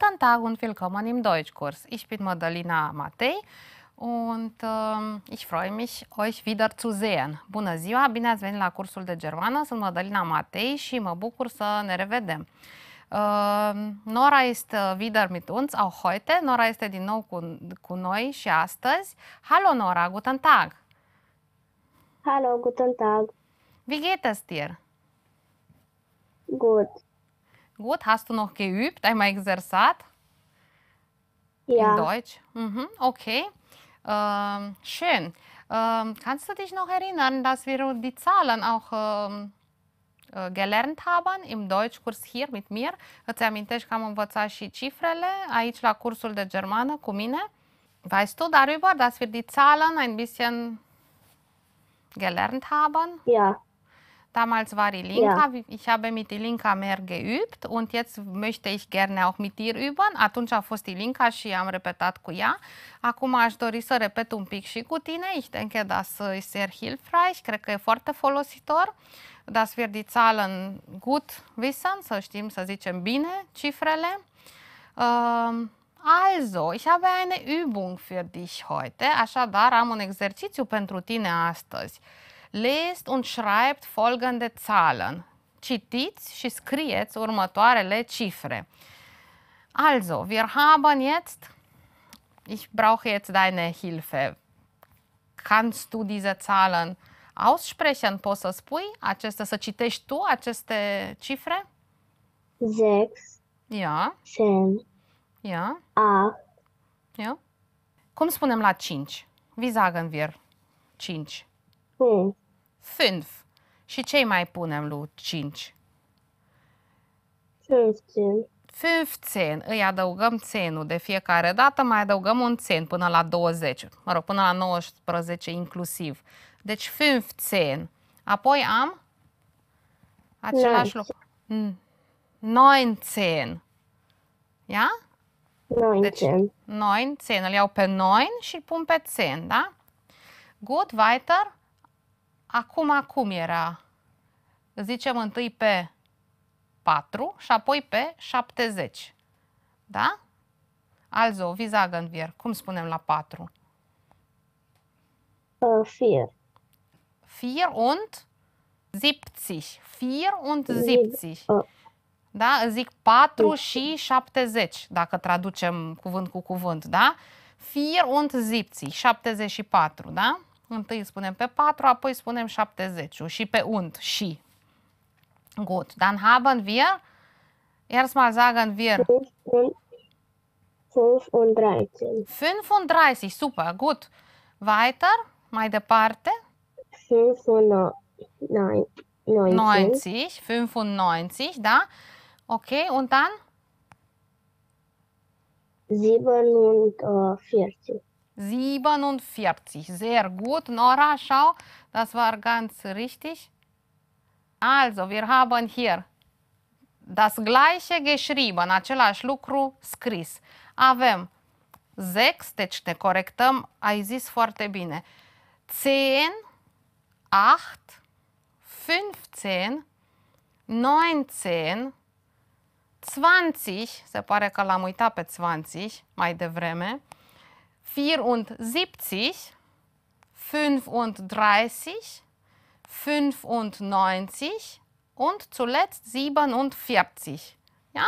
guten Tag und willkommen im Deutschkurs. Ich bin Madalina Matei und uh, ich freue mich, euch wieder zu sehen. Bună ziua, bine ați venit la cursul de germană. Sunt Madalina Matei și mă bucur să ne revedem. Uh, Nora ist wieder mit uns, auch heute. Nora ist din nou cu, cu noi și astăzi. Hallo Nora, guten Tag! Hallo, guten Tag! Wie geht es dir? Gut. Gut, hast du noch geübt? Einmal Exersat? Ja. In Deutsch? Mhm, okay. Ähm, schön. Ähm, kannst du dich noch erinnern, dass wir die Zahlen auch ähm, äh, gelernt haben im Deutschkurs hier mit mir? Îți amintești că am învățat și cifrele aici la cursul de germană cu mine? Weißt du darüber, dass wir die Zahlen ein bisschen gelernt haben? Ja. Damals war die Linka, ja. ich habe mit der Linka mehr geübt und jetzt möchte ich gerne auch mit ihr üben. Atunci a fost Ilinca și am repetat cu ea. Acum aș dori să repet un pic și cu tine. Ich denke, das ist sehr hilfreich. Cred că e foarte folositor. Das wir die Zahlen gut wissen, să știm, să zicem bine cifrele. Uh, Also, ich habe eine Übung für dich heute, așadar am un exercițiu pentru tine astăzi. lest und schreibt folgende Zahlen. Citiți și scrieți următoarele cifre. Also, wir haben jetzt, ich brauche jetzt deine Hilfe. Kannst du diese Zahlen aussprechen? Poți să spui aceste, să citești tu aceste cifre? 6, Ja, 10, ja, 8, ja. Cum spunem la 5? Wie sagen wir 5? Fünf. Fünf. Și ce mai punem lui 5? 15. 15. Îi adăugăm țenul de fiecare dată, mai adăugăm un țen până la 20, mă rog, până la 19 inclusiv. Deci 15. Apoi am același lucru. 19. Ia? 19. Deci 19. Îl iau pe 9 și îl pun pe 10, da? Good weiter. Acum, acum era, zicem întâi pe 4 și apoi pe 70. Da? Alzo, wie sagen Cum spunem la 4? Fier. Fier und 70. Fier und 70. Da? Zic 4 și 70, dacă traducem cuvânt cu cuvânt, da? Fier und 70, 74, da? Întâi spunem pe 4, apoi spunem 70 și pe und și. Gut, dann haben wir erstmal sagen wir 35. 35, super, gut. Weiter, mai departe. 95. 90, 95, da? Ok, und dann? 47. 47. Sehr gut, Nora, schau, das war ganz richtig. Also, wir haben hier das gleiche geschrieben, același lucru scris. Avem 6, deci ne corectăm, ai zis foarte bine. 10, 8, 15, 19, 20, se pare că l-am uitat pe 20 mai devreme, 74, 35, 95 und zuletzt 47. Ja?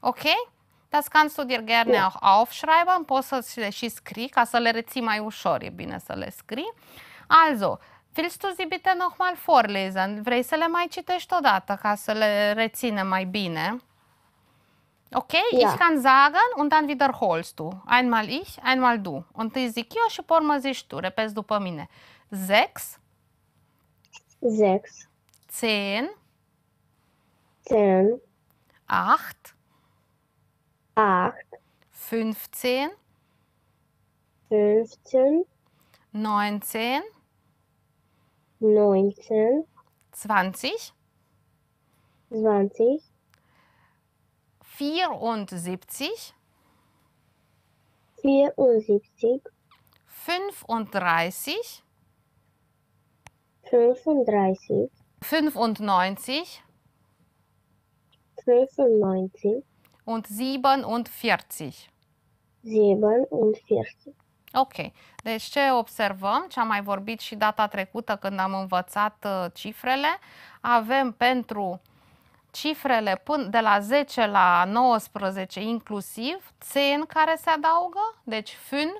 Okay? Das kannst du dir gerne auch aufschreiben, poți să le și scrii, ca să le reții mai ușor, e Also, willst du sie bitte nochmal vorlesen? Vrei să le mai citești odată ca să le reținem mai bine? Okay, ja. ich kann sagen und dann wiederholst du. Einmal ich, einmal du. Întâi zic eu și pe urmă zici tu. Repezi după mine. 6 6 10 10 8 8 15 15 19 19 20 20 74, 74, 35, 35, 95 95, und 47. 47. Ok. Deci ce observăm, ce am mai vorbit și data trecută când am învățat uh, cifrele, avem pentru cifrele până de la 10 la 19 inclusiv, zehn care se adaugă, deci 5,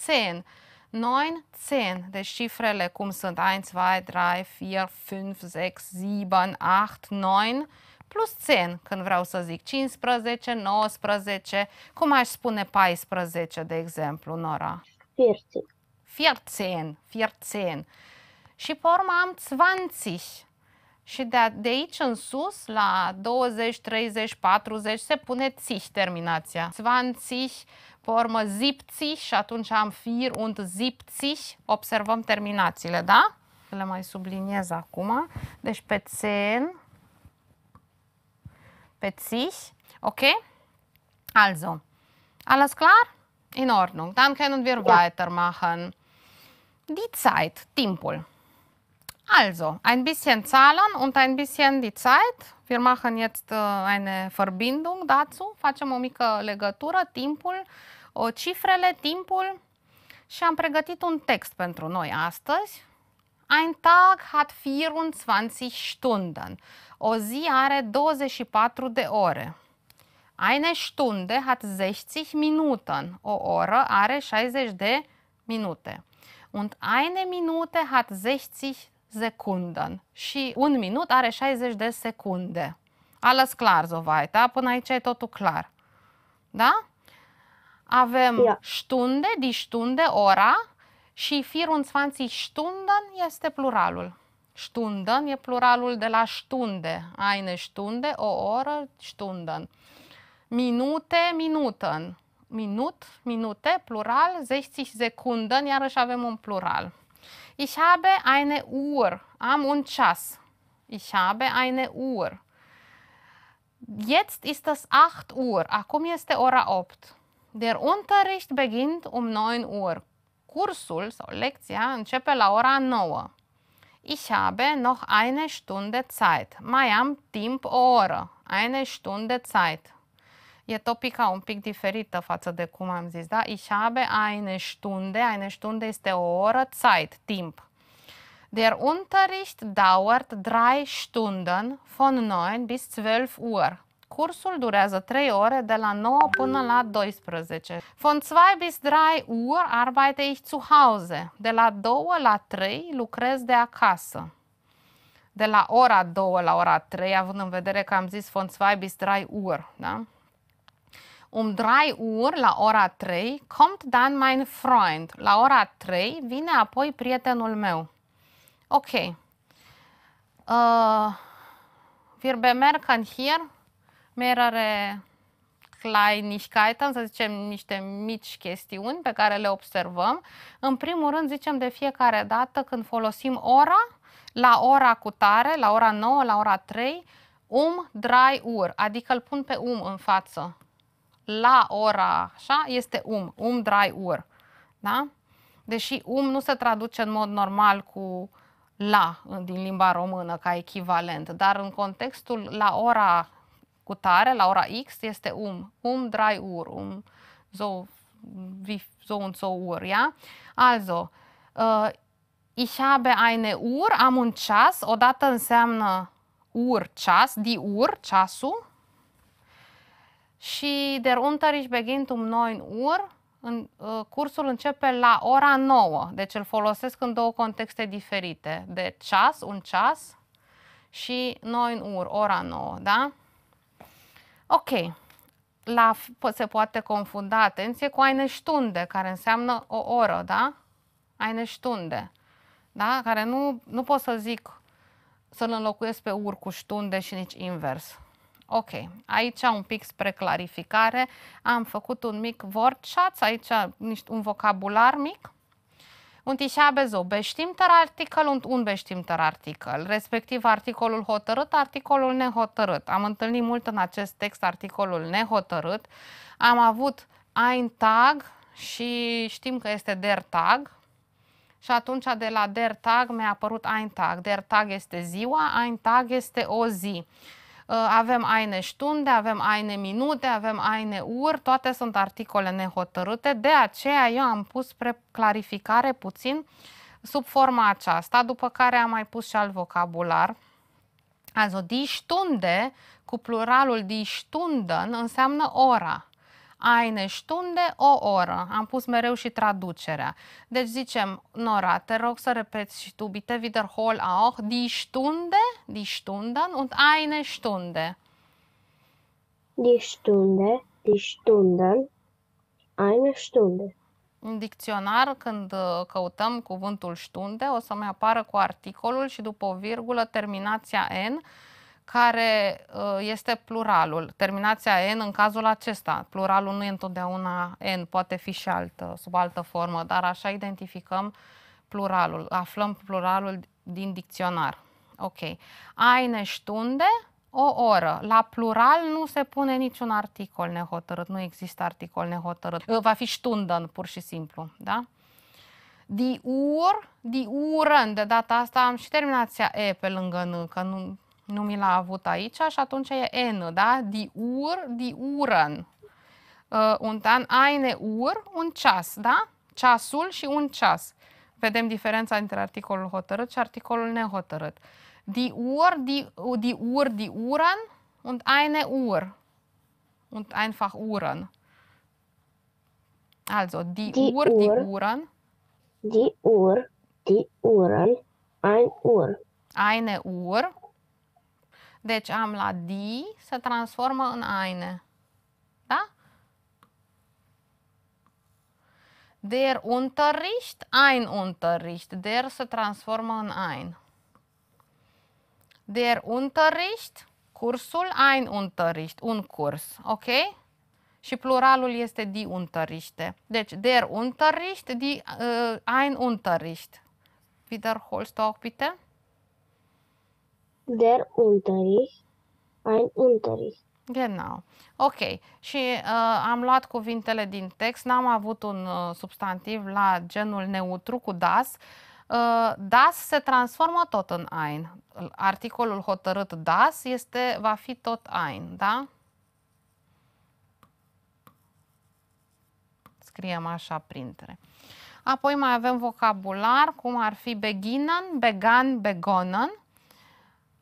10, 9, 10. Deci cifrele cum sunt 1, 2, 3, 4, 5, 6, 7, 8, 9, plus 10 când vreau să zic 15, 19, cum aș spune 14 de exemplu, Nora? 14. 14, 14. Și pe urmă am 20. Și de, a, de aici în sus, la 20, 30, 40, se pune țih terminația. Zvanzig, pe urmă zipzig și atunci am fir und zipzig. Observăm terminațiile, da? Le mai subliniez acum. Deci pe țen, pe țih, ok? Also, alles clar? In Ordnung. Dann können wir da. weitermachen. Die Zeit, timpul. Also, ein bisschen Zahlen und ein bisschen die Zeit. Wir machen jetzt äh, eine Verbindung dazu, facem o mică legătură, timpul, o cifrele, timpul și am pregătit un text pentru noi astăzi. Ein Tag hat 24 Stunden. O zi are 24 de ore. Eine Stunde hat 60 Minuten. O oră are 60 de minute. Und eine Minute hat 60 Sekunden și un minut are 60 de secunde. Alles clar, Zovaita, da? până aici e totul clar. Da? Avem yeah. stunde, di stunde, ora și firul în sfanții stunden este pluralul. Stunden e pluralul de la stunde. Eine stunde, o oră, stunden. Minute, minuten. Minut, minute, plural, 60 secunde, iarăși avem un plural. Ich habe eine Uhr. Am und Chas. Ich habe eine Uhr. Jetzt ist es 8 Uhr. Acum este ora 8. Der Unterricht beginnt um 9 Uhr. Cursul sau lecția începe la ora 9. Ich habe noch eine Stunde Zeit. Mai am timp ora. Eine Stunde Zeit. e topica un pic diferită față de cum am zis, da? Ich habe eine Stunde, eine Stunde este o oră, Zeit, timp. Der Unterricht dauert drei Stunden von 9 bis 12 Uhr. Cursul durează 3 ore de la 9 până la 12. Von 2 bis 3 Uhr arbeite ich zu Hause. De la 2 la 3 lucrez de acasă. De la ora 2 la ora 3, având în vedere că am zis von 2 bis 3 Uhr, da? Um 3 Uhr la ora 3 kommt dann mein Freund. La ora 3 vine apoi prietenul meu. Ok. Uh, wir bemerken hier mehrere Kleinigkeiten, să zicem niște mici chestiuni pe care le observăm. În primul rând, zicem de fiecare dată când folosim ora, la ora cu tare, la ora 9, la ora 3, um, drai, ur, adică îl pun pe um în față la ora așa este um, um dry ur. Da? Deși um nu se traduce în mod normal cu la din limba română ca echivalent, dar în contextul la ora cu tare, la ora X, este um, um dry ur, um so, wie so un so ur, ja? Also, uh, ich habe eine Uhr, am un ceas, odată înseamnă ur, ceas, di ur, ceasul, și der Unterricht beginnt um 9 Uhr. În, uh, cursul începe la ora 9, deci îl folosesc în două contexte diferite, de ceas, un ceas și 9 Uhr, ora 9, da? Ok, la, se poate confunda, atenție, cu eine Stunde, care înseamnă o oră, da? Eine Stunde, da? Care nu, nu pot să zic să-l înlocuiesc pe ur cu stunde și nici invers. Ok, aici un pic spre clarificare. Am făcut un mic workshop, aici niște un vocabular mic. Un tișea bezo, beștimter articol, un, un beștimter articol, respectiv articolul hotărât, articolul nehotărât. Am întâlnit mult în acest text articolul nehotărât. Am avut ein tag și știm că este der tag, și atunci de la der tag mi-a apărut ein tag. Der tag este ziua, ein tag este o zi. Uh, avem aine ștunde, avem aine minute, avem aine ur, toate sunt articole nehotărâte, de aceea eu am pus spre clarificare puțin sub forma aceasta, după care am mai pus și alt vocabular. Azi, o cu pluralul die înseamnă ora eine Stunde, o oră. Am pus mereu și traducerea. Deci zicem, Nora, te rog să repeți și tu, bitte wiederhol auch, die Stunde, die Stunden und eine Stunde. Die Stunde, die Stunden, eine Stunde. În dicționar, când uh, căutăm cuvântul stunde, o să mai apară cu articolul și după o virgulă terminația N, care uh, este pluralul. Terminația N în cazul acesta. Pluralul nu e întotdeauna N, poate fi și altă, sub altă formă, dar așa identificăm pluralul. Aflăm pluralul din dicționar. Ok. Eine Stunde, o oră. La plural nu se pune niciun articol nehotărât, nu există articol nehotărât. Uh, va fi Stunden, pur și simplu, da? Diur, diurând. de data asta am și terminația E pe lângă N, că nu, nu mi l-a avut aici și atunci e N, da? Diur, diuren. Uh, un tan, eine ur, un ceas, da? Ceasul și un ceas. Vedem diferența între articolul hotărât și articolul nehotărât. Diur, di, diur, diuren und eine Uhr. Und einfach Uhren. Also, die, die Uhr, Uhr, die Uhren. Die Uhr, die Uhren, ein Uhr. Eine Uhr deci am la di se transformă în eine. Da? Der Unterricht, ein Unterricht. Der se transformă în ein. Der Unterricht, cursul, ein Unterricht, un curs, ok? Și pluralul este die Unterrichte. Deci, der Unterricht, die, uh, ein Unterricht. Wiederholst du auch bitte? der Unterricht, ein Unterricht. Genau. Ok. Și uh, am luat cuvintele din text, n-am avut un uh, substantiv la genul neutru cu das. Uh, das se transformă tot în ein. Articolul hotărât das este, va fi tot ein, da? Scriem așa printre. Apoi mai avem vocabular, cum ar fi beginnen, began, begonnen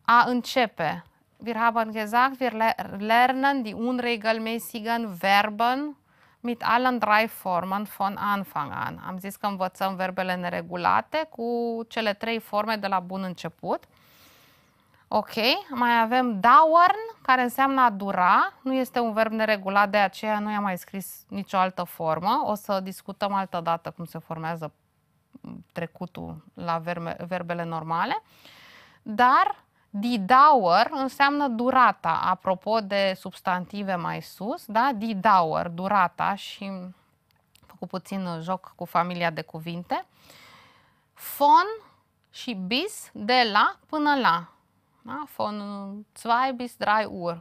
a începe. Wir haben gesagt, wir lernen die unregelmäßigen Verben mit allen drei Formen von Anfang an. Am zis că învățăm verbele neregulate cu cele trei forme de la bun început. Ok, mai avem dauern, care înseamnă a dura, nu este un verb neregulat, de aceea nu i-am mai scris nicio altă formă. O să discutăm altă dată cum se formează trecutul la verbe, verbele normale. Dar dauer înseamnă durata, apropo de substantive mai sus, da? dauer durata și cu puțin joc cu familia de cuvinte. Fon și bis de la până la. Da? Von zwei bis drei Uhr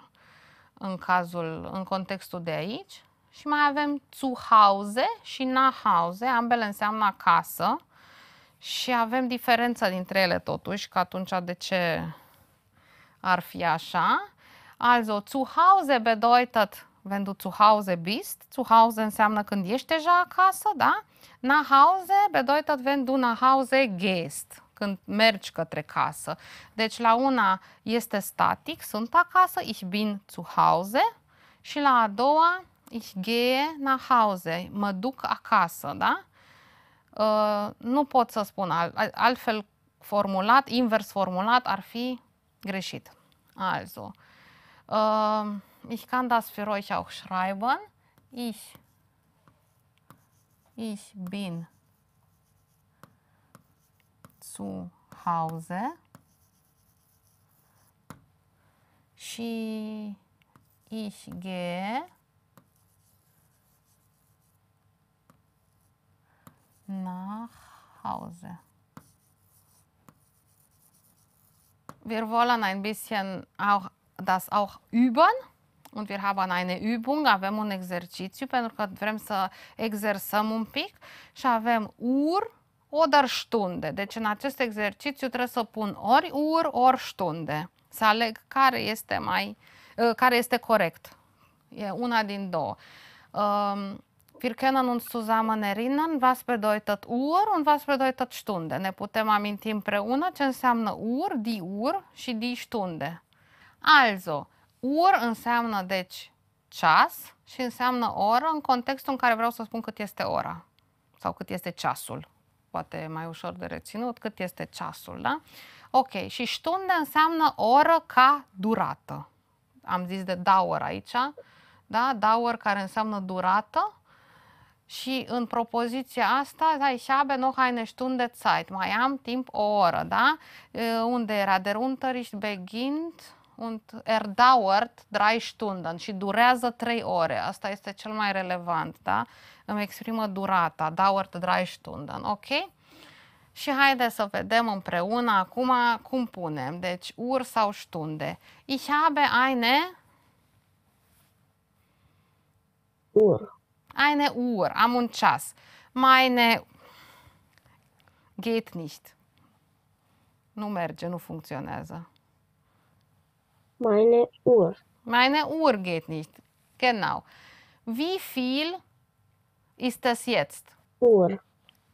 în cazul, în contextul de aici. Și mai avem zu Hause și hause, ambele înseamnă acasă. Și avem diferența dintre ele totuși, că atunci de ce ar fi așa. Also, zu Hause bedeutet, wenn du zu Hause bist, zu Hause înseamnă când ești deja acasă, da? Nach Hause bedeutet, wenn du nach Hause gehst, când mergi către casă. Deci la una este static, sunt acasă, ich bin zu Hause și la a doua ich gehe nach Hause, mă duc acasă, da? Uh, nu pot să spun, alt, altfel formulat, invers formulat ar fi Greșit. Also, äh, ich kann das für euch auch schreiben. Ich, ich bin zu Hause. Și ich gehe nach Hause. Wir wollen ein bisschen auch das auch üben. Und wir haben eine Übung, avem un exercițiu, pentru că vrem să exersăm un pic și avem ur, oder stunde. Deci în acest exercițiu trebuie să pun ori ur, ori stunde. Să aleg care este mai, ă, care este corect. E una din două. Um, Wir können uns zusammen erinnern, was bedeutet Uhr und was bedeutet Stunde. Ne putem aminti împreună ce înseamnă Uhr, die Uhr și die Stunde. Also, Uhr înseamnă deci ceas și înseamnă oră în contextul în care vreau să spun cât este ora sau cât este ceasul. Poate mai ușor de reținut cât este ceasul, da? Ok, și stunde înseamnă oră ca durată. Am zis de Dauer aici, da? Dauer care înseamnă durată și în propoziția asta, ai și habe noch eine Stunde Zeit, mai am timp o oră, da? Unde era? Der Unterricht beginnt und er dauert drei Stunden și durează trei ore. Asta este cel mai relevant, da? Îmi exprimă durata, dauert drei Stunden, ok? Și haide să vedem împreună acum cum punem. Deci, ur sau stunde. Ich habe eine... Ur. Eine Uhr, am und Chas. Meine geht nicht. Nu merge, nu funcționează. Meine Uhr. Meine Uhr geht nicht. Genau. Wie viel ist das jetzt? Uhr.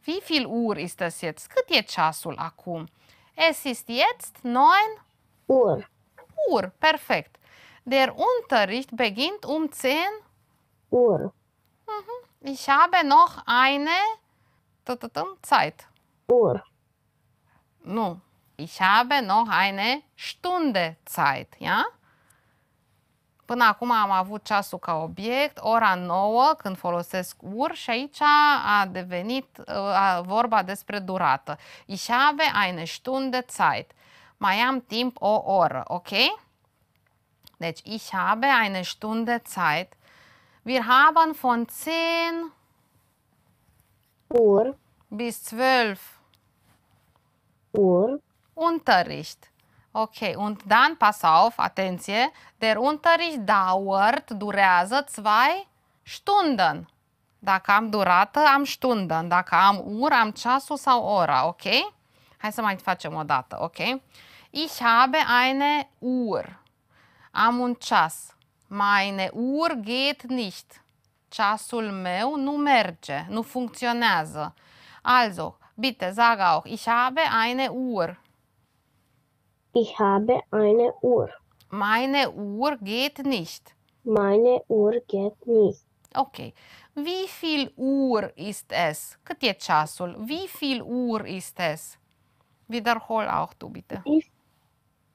Wie viel Uhr ist das jetzt? Cât e ceasul acum? Es ist jetzt neun Uhr. Uhr, perfekt. Der Unterricht beginnt um 10 Uhr. Mhm. Ich habe noch eine tatatam, Zeit. Uhr. Nu. Ich habe noch eine Stunde Zeit, ja? Până acum am avut ceasul ca obiect, ora nouă când folosesc ur și aici a devenit ă, a, vorba despre durată. Ich habe eine Stunde Zeit. Mai am timp o oră, ok? Deci, ich habe eine Stunde Zeit. Wir haben von 10 Uhr bis 12 Uhr Unterricht. Okay, und dann pass auf, atenție, der Unterricht dauert, durează zwei Stunden. Dacă am durată, am Stunden. Dacă am Uhr, am ceasul sau ora, okay? Hai să mai facem o dată, ok? Ich habe eine Uhr. Am un ceas. Meine Uhr geht nicht. Ceasul meu nu merge, nu funcționează. Also, bitte sag auch, ich habe eine Uhr. Ich habe eine Uhr. Meine Uhr geht nicht. Meine Uhr geht nicht. Okay. Wie viel Uhr ist es? Cât e ceasul? Wie viel Uhr ist es? Wiederhol auch du bitte. Wie,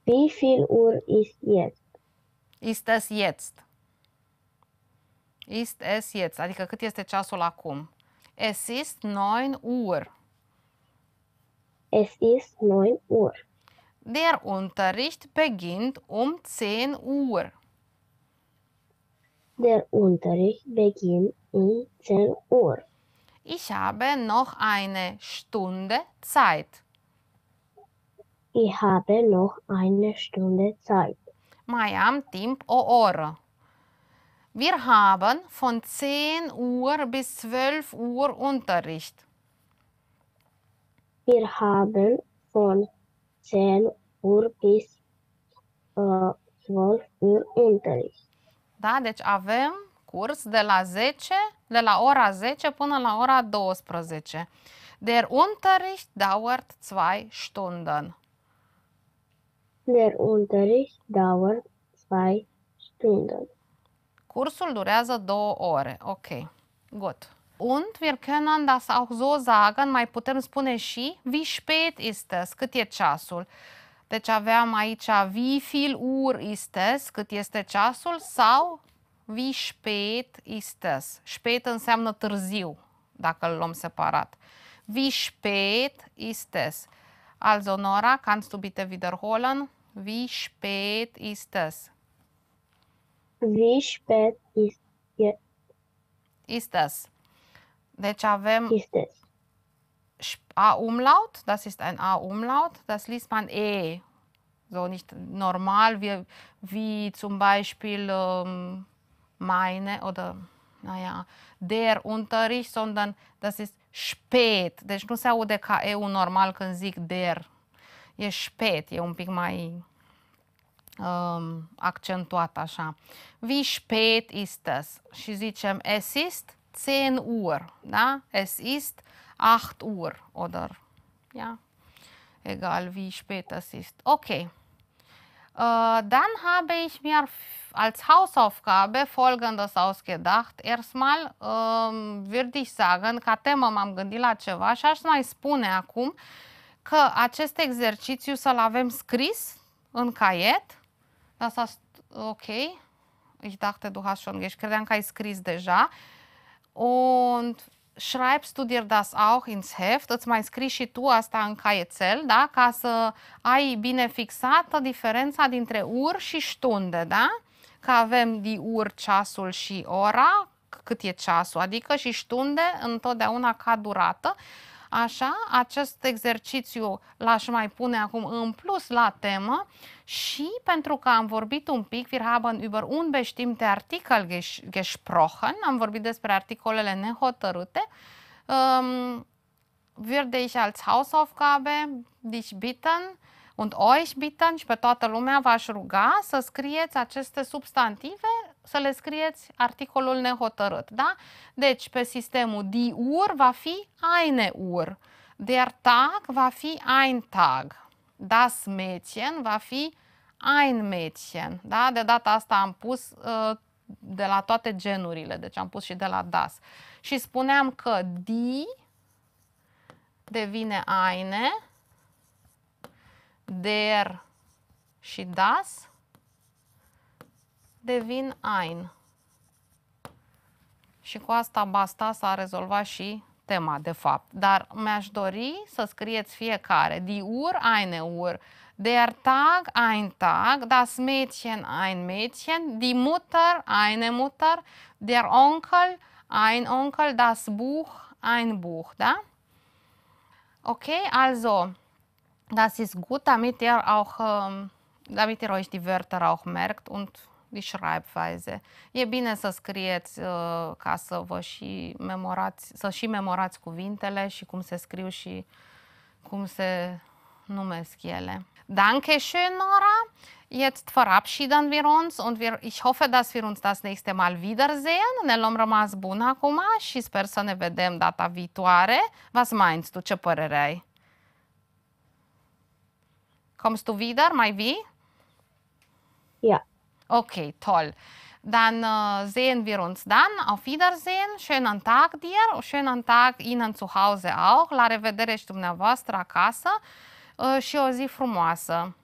wie viel Uhr ist jetzt? Ist es jetzt? Ist es jetzt? Adică cât este ceasul acum? Es ist 9 Uhr. Es ist 9 Uhr. Der Unterricht beginnt um 10 Uhr. Der Unterricht beginnt um 10 Uhr. Ich habe noch eine Stunde Zeit. Ich habe noch eine Stunde Zeit. Mai am timp o oră. Wir haben von 10 Uhr bis 12 Uhr Unterricht. Wir haben von 10 Uhr bis uh, äh, 12 Uhr Unterricht. Da, deci avem curs de la 10, de la ora 10 până la ora 12. Der Unterricht dauert 2 Stunden. Der Unterricht dauert zwei Stunden. Cursul durează două ore. Ok, gut. Und wir können das auch so sagen, mai putem spune și wie spät ist es, cât e ceasul. Deci aveam aici wie viel Uhr ist es, cât este ceasul, sau wie spät ist es. Spät înseamnă târziu, dacă îl luăm separat. Wie spät ist es. Also Nora, kannst du bitte wiederholen? Wie spät ist es? Wie spät ist es? Ist es. Deci avem ist es. A-Umlaut, das ist ein A-Umlaut, das liest man E. So nicht normal, wie, wie zum Beispiel ähm, meine oder naja, der Unterricht, sondern das ist șpet, deci nu se aude ca eu normal când zic der, e șpet, e un pic mai um, accentuat așa. Wie spät ist es? Și zicem es ist 10 Uhr, da? Es ist 8 Uhr, oder? Ja? Egal, wie spät es ist. Okay. Äh, dann habe ich mir als Hausaufgabe folgendes ausgedacht. Erstmal ähm, würde ich sagen, ca temă m-am gândit la ceva și aș mai spune acum că acest exercițiu să-l avem scris în caiet. Asta, ok, ich dachte, du hast schon, credeam că ai scris deja. Und schreibst du dir das auch ins Heft, îți mai scrii și tu asta în caietel, da? ca să ai bine fixată diferența dintre ur și stunde, da? că avem di ur ceasul și ora, cât e ceasul, adică și stunde întotdeauna ca durată Așa, acest exercițiu l-aș mai pune acum în plus la temă și pentru că am vorbit un pic, wir haben über unbestimmte Artikel gesprochen, am vorbit despre articolele nehotărâte, um, würde ich als Hausaufgabe dich bitten und euch bitten și pe toată lumea v-aș ruga să scrieți aceste substantive să le scrieți articolul nehotărât, da? Deci pe sistemul diur va fi eine ur, der Tag va fi ein Tag, das Mädchen va fi ein Mädchen, da? De data asta am pus uh, de la toate genurile, deci am pus și de la das. Și spuneam că di devine eine, der și das devin ein. Și cu asta basta s-a rezolvat și tema, de fapt. Dar mi-aș dori să scrieți fiecare. Die Uhr, eine Uhr. Der Tag, ein Tag. Das Mädchen, ein Mädchen. Die Mutter, eine Mutter. Der Onkel, ein Onkel. Das Buch, ein Buch. Da? Okay, also, das ist gut, damit ihr auch, ähm, damit ihr euch die Wörter auch merkt und die Schreibweise. E bine să scrieți uh, ca să vă și memorați, să și memorați cuvintele și cum se scriu și cum se numesc ele. Danke schön, Nora. Jetzt verabschieden wir uns und wir, ich hoffe, dass wir uns das nächste Mal wiedersehen. Ne luăm rămas bun acum și sper să ne vedem data viitoare. Was meinst du? Ce părere ai? Kommst du wieder? Mai vii? Ja. Okay, toll. Dann äh, sehen wir uns dann. Auf Wiedersehen. Schönen Tag dir. Schönen Tag Ihnen zu Hause auch. La revedere și dumneavoastră acasă uh, și o zi frumoasă.